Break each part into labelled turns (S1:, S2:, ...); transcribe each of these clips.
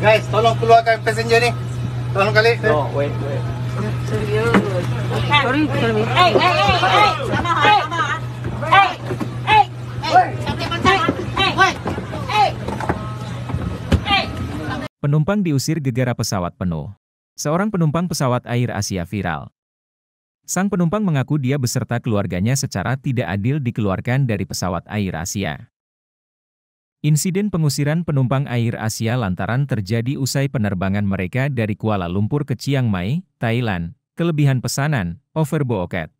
S1: Guys, tolong keluarkan passenger ni. Tolong kali. No, wait, wait. Sorry, sorry. Hey, Hey, hey. Hey. Penumpang diusir gegara pesawat penuh. Seorang penumpang pesawat Air Asia viral. Sang penumpang mengaku dia beserta keluarganya secara tidak adil dikeluarkan dari pesawat Air Asia. Insiden pengusiran penumpang Air Asia lantaran terjadi usai penerbangan mereka dari Kuala Lumpur ke Chiang Mai, Thailand. Kelebihan pesanan, overbooked.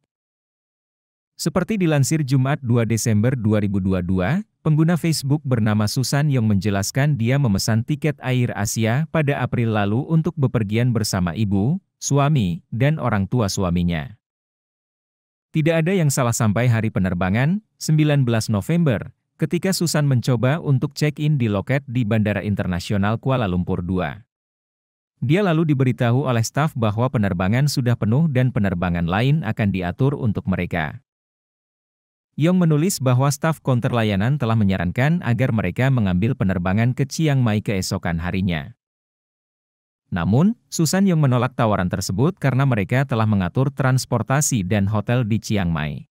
S1: Seperti dilansir Jumat 2 Desember 2022, pengguna Facebook bernama Susan yang menjelaskan dia memesan tiket Air Asia pada April lalu untuk bepergian bersama ibu, suami, dan orang tua suaminya. Tidak ada yang salah sampai hari penerbangan, 19 November, ketika Susan mencoba untuk check-in di loket di Bandara Internasional Kuala Lumpur 2. Dia lalu diberitahu oleh staf bahwa penerbangan sudah penuh dan penerbangan lain akan diatur untuk mereka. Yong menulis bahwa staf konter layanan telah menyarankan agar mereka mengambil penerbangan ke Chiang Mai keesokan harinya. Namun, Susan Yong menolak tawaran tersebut karena mereka telah mengatur transportasi dan hotel di Chiang Mai.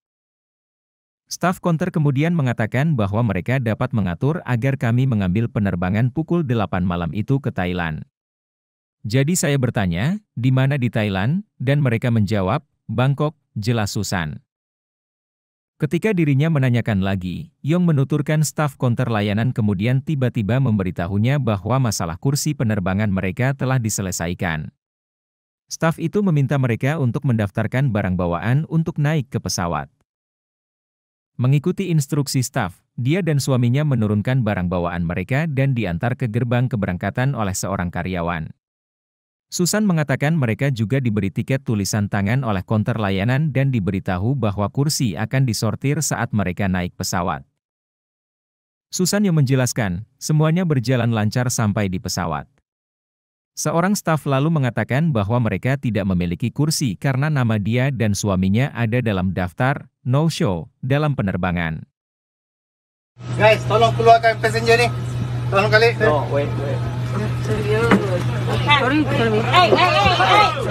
S1: Staf konter kemudian mengatakan bahwa mereka dapat mengatur agar kami mengambil penerbangan pukul 8 malam itu ke Thailand. Jadi saya bertanya, di mana di Thailand? Dan mereka menjawab, Bangkok, jelas Susan. Ketika dirinya menanyakan lagi, Yong menuturkan staf konter layanan kemudian tiba-tiba memberitahunya bahwa masalah kursi penerbangan mereka telah diselesaikan. Staf itu meminta mereka untuk mendaftarkan barang bawaan untuk naik ke pesawat. Mengikuti instruksi staf, dia dan suaminya menurunkan barang bawaan mereka dan diantar ke gerbang keberangkatan oleh seorang karyawan. Susan mengatakan mereka juga diberi tiket tulisan tangan oleh konter layanan dan diberitahu bahwa kursi akan disortir saat mereka naik pesawat. Susan yang menjelaskan, semuanya berjalan lancar sampai di pesawat. Seorang staf lalu mengatakan bahwa mereka tidak memiliki kursi karena nama dia dan suaminya ada dalam daftar, no-show dalam penerbangan. Guys, tolong keluarkan passenger ni. Tolong kali. No, wait, wait. Sorry, sorry. Hey, hey, hey, hey.